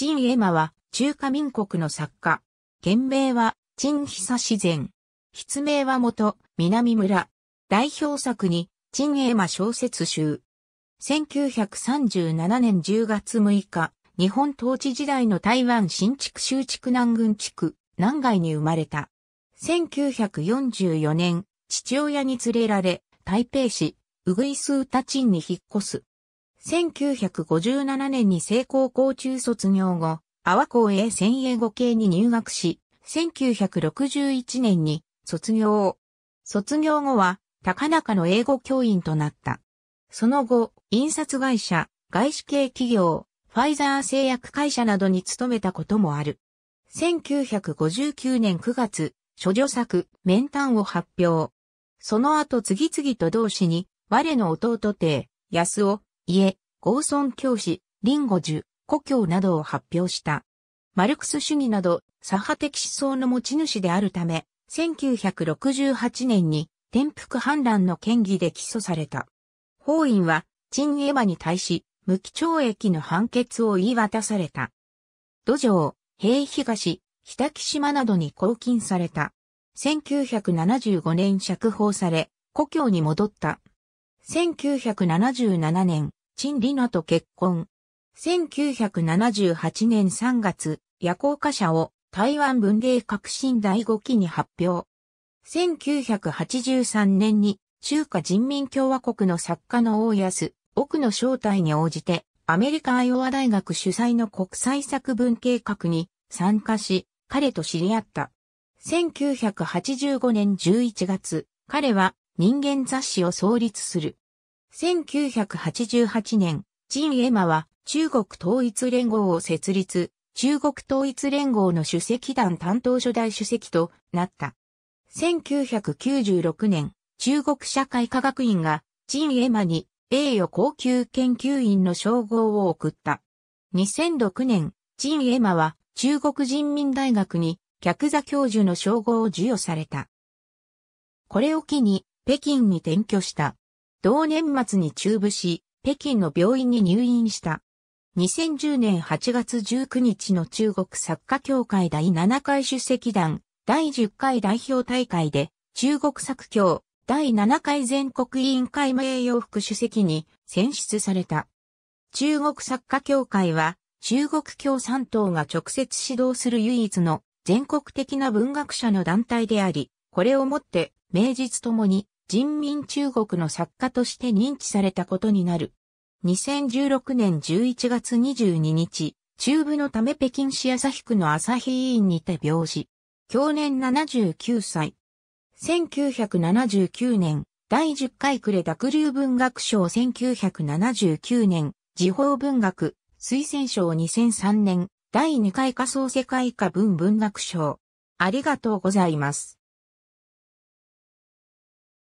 陳エマは中華民国の作家。県名は陳久自然。筆名は元南村。代表作に陳エマ小説集。1937年10月6日、日本統治時代の台湾新築州築南軍地区、南外に生まれた。1944年、父親に連れられ、台北市、うぐいすうたちんに引っ越す。1957年に成功校中卒業後、阿波校へ専英語系に入学し、1961年に卒業を。卒業後は、高中の英語教員となった。その後、印刷会社、外資系企業、ファイザー製薬会社などに勤めたこともある。1959年9月、諸女作、面談を発表。その後次々と同志に、我の弟帝、安尾、家、ゴ村教師、リンゴ樹、故郷などを発表した。マルクス主義など、左派的思想の持ち主であるため、1968年に転覆反乱の嫌疑で起訴された。法院は、チン・エマに対し、無期懲役の判決を言い渡された。土壌、平東、北木島などに拘禁された。1975年釈放され、故郷に戻った。1977年、陳里奈と結婚。1978年3月、夜行貨車を台湾文芸革新第5期に発表。1983年に中華人民共和国の作家の大安、奥の正体に応じて、アメリカアイオワ大学主催の国際作文計画に参加し、彼と知り合った。1985年11月、彼は人間雑誌を創立する。1988年、陳エマは中国統一連合を設立、中国統一連合の主席団担当初代主席となった。1996年、中国社会科学院が陳エマに栄誉高級研究員の称号を送った。2006年、陳エマは中国人民大学に客座教授の称号を授与された。これを機に北京に転居した。同年末に中部し、北京の病院に入院した。2010年8月19日の中国作家協会第7回出席団第10回代表大会で中国作協第7回全国委員会名誉副主席に選出された。中国作家協会は中国共産党が直接指導する唯一の全国的な文学者の団体であり、これをもって名実ともに人民中国の作家として認知されたことになる。2016年11月22日、中部のため北京市朝日区の朝日委員にて病死。去年79歳。1979年、第10回暮れ濁流文学賞1979年、時報文学、推薦賞2003年、第2回仮想世界科文文学賞。ありがとうございます。